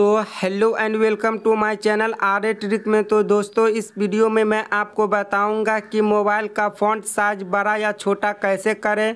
दोस्तों hello and welcome to my channel R A trick में तो दोस्तों इस वीडियो में मैं आपको बताऊंगा कि मोबाइल का फ़ॉन्ट साइज बड़ा या छोटा कैसे करें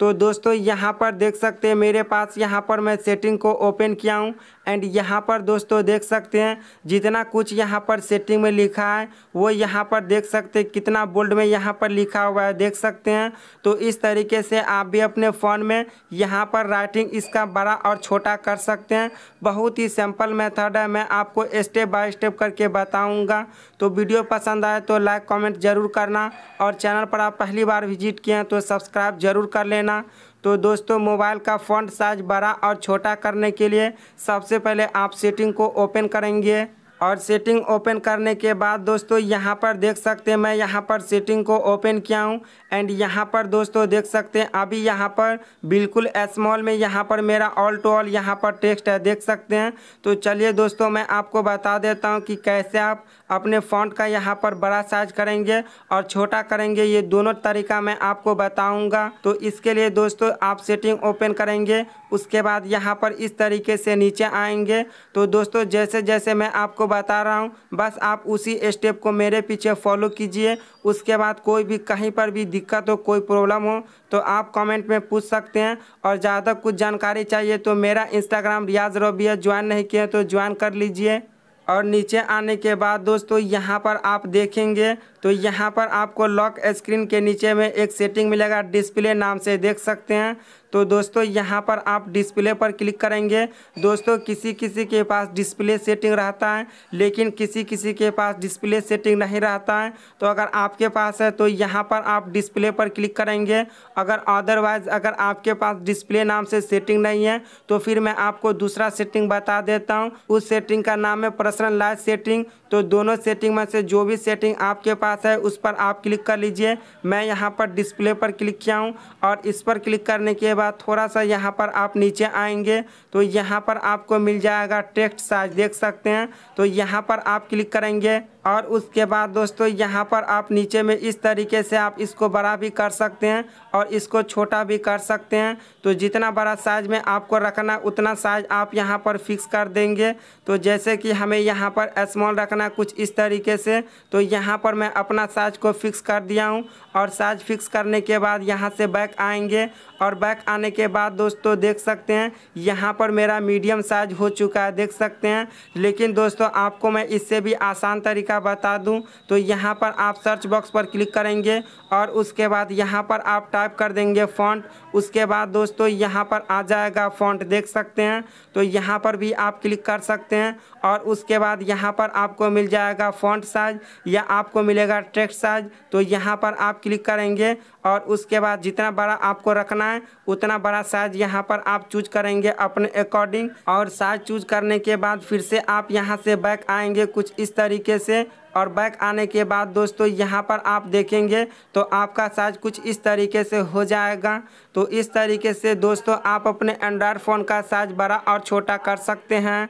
तो दोस्तों यहाँ पर देख सकते हैं मेरे पास यहाँ पर मैं सेटिंग को ओपन किया हूँ एंड यहाँ पर दोस्तों देख सकते हैं जितना कुछ यहाँ पर सेटिंग में लिखा है वो यहाँ पर देख सकते हैं कितना बोल्ड में यहाँ पर लिखा हुआ है देख सकते हैं तो इस तरीके से आप भी अपने फ़ोन में यहाँ पर राइटिंग इसका बड़ा और छोटा कर सकते हैं बहुत ही सिंपल मेथड है मैं आपको स्टेप बाय स्टेप करके बताऊँगा तो वीडियो पसंद आए तो लाइक कॉमेंट ज़रूर करना और चैनल पर आप पहली बार विजिट किए हैं तो सब्सक्राइब ज़रूर कर लेना लेना तो दोस्तों मोबाइल का फ़ॉन्ट साइज बड़ा और छोटा करने के लिए सबसे पहले आप सेटिंग को ओपन करेंगे और सेटिंग ओपन करने के बाद दोस्तों यहाँ पर देख सकते हैं मैं यहाँ पर सेटिंग को ओपन किया हूँ एंड यहाँ पर दोस्तों देख सकते हैं अभी यहाँ पर बिल्कुल स्मॉल में यहाँ पर मेरा ऑल टू ऑल यहाँ पर टेक्स्ट है देख सकते हैं तो चलिए दोस्तों मैं आपको बता देता हूँ कि कैसे आप अपने फॉन्ट का यहाँ पर बड़ा साइज करेंगे और छोटा करेंगे ये दोनों तरीका मैं आपको बताऊँगा तो इसके लिए दोस्तों आप सेटिंग ओपन करेंगे उसके बाद यहाँ पर इस तरीके से नीचे आएंगे तो दोस्तों जैसे जैसे मैं आपको बता रहा हूँ बस आप उसी स्टेप को मेरे पीछे फॉलो कीजिए उसके बाद कोई भी कहीं पर भी दिक्कत हो कोई प्रॉब्लम हो तो आप कमेंट में पूछ सकते हैं और ज़्यादा कुछ जानकारी चाहिए तो मेरा इंस्टाग्राम रियाज रबिया ज्वाइन नहीं किया तो ज्वाइन कर लीजिए और नीचे आने के बाद दोस्तों यहाँ पर आप देखेंगे तो यहाँ पर आपको लॉक स्क्रीन के नीचे में एक सेटिंग मिलेगा डिस्प्ले नाम से देख सकते हैं तो दोस्तों यहाँ पर आप डिस्प्ले पर क्लिक करेंगे दोस्तों किसी किसी के पास डिस्प्ले सेटिंग रहता है लेकिन किसी किसी के पास डिस्प्ले सेटिंग नहीं रहता है तो अगर आपके पास है तो यहाँ पर आप डिस्प्ले पर क्लिक करेंगे अगर अदरवाइज़ अगर आपके पास डिस्प्ले नाम से सेटिंग नहीं है तो फिर मैं आपको दूसरा सेटिंग बता देता हूँ उस सेटिंग का नाम है लाइफ सेटिंग तो दोनों सेटिंग में से जो भी सेटिंग आपके पास है उस पर आप क्लिक कर लीजिए मैं यहाँ पर डिस्प्ले पर क्लिक किया हूँ और इस पर क्लिक करने के बाद थोड़ा सा यहाँ पर आप नीचे आएंगे तो यहाँ पर आपको मिल जाएगा टेक्स्ट साइज देख सकते हैं तो यहाँ पर आप क्लिक करेंगे और उसके बाद दोस्तों यहाँ पर आप नीचे में इस तरीके से आप इसको बड़ा भी कर सकते हैं और इसको छोटा भी कर सकते हैं तो जितना बड़ा साइज़ में आपको रखना उतना साइज़ आप यहाँ पर फिक्स कर देंगे तो जैसे कि हमें यहाँ पर स्मॉल रखना कुछ इस तरीके से तो यहाँ पर मैं अपना साइज को फिक्स कर दिया हूँ और साइज फिक्स करने के बाद यहाँ से बैक आएंगे और बैक आने के बाद दोस्तों देख सकते हैं यहाँ पर मेरा मीडियम साइज हो चुका है देख सकते हैं लेकिन दोस्तों आपको मैं इससे भी आसान तरीका का बता दूं तो यहाँ पर आप सर्च बॉक्स पर क्लिक करेंगे और उसके बाद यहाँ पर आप टाइप कर देंगे फॉन्ट उसके बाद दोस्तों यहाँ पर आ जाएगा फॉन्ट देख सकते हैं तो यहाँ पर भी आप क्लिक कर सकते हैं और उसके बाद यहाँ पर आपको मिल जाएगा फॉन्ट साइज या आपको मिलेगा टेक्स्ट साइज तो यहाँ पर आप क्लिक करेंगे और उसके बाद जितना बड़ा आपको रखना है उतना बड़ा साइज यहाँ पर आप चूज करेंगे अपने अकॉर्डिंग और साइज चूज करने के बाद फिर से आप यहाँ से बैक आएंगे कुछ इस तरीके से और बैक आने के बाद दोस्तों यहाँ पर आप देखेंगे तो आपका साइज कुछ इस तरीके से हो जाएगा तो इस तरीके से दोस्तों आप अपने एंड्रॉयड फ़ोन का साइज बड़ा और छोटा कर सकते हैं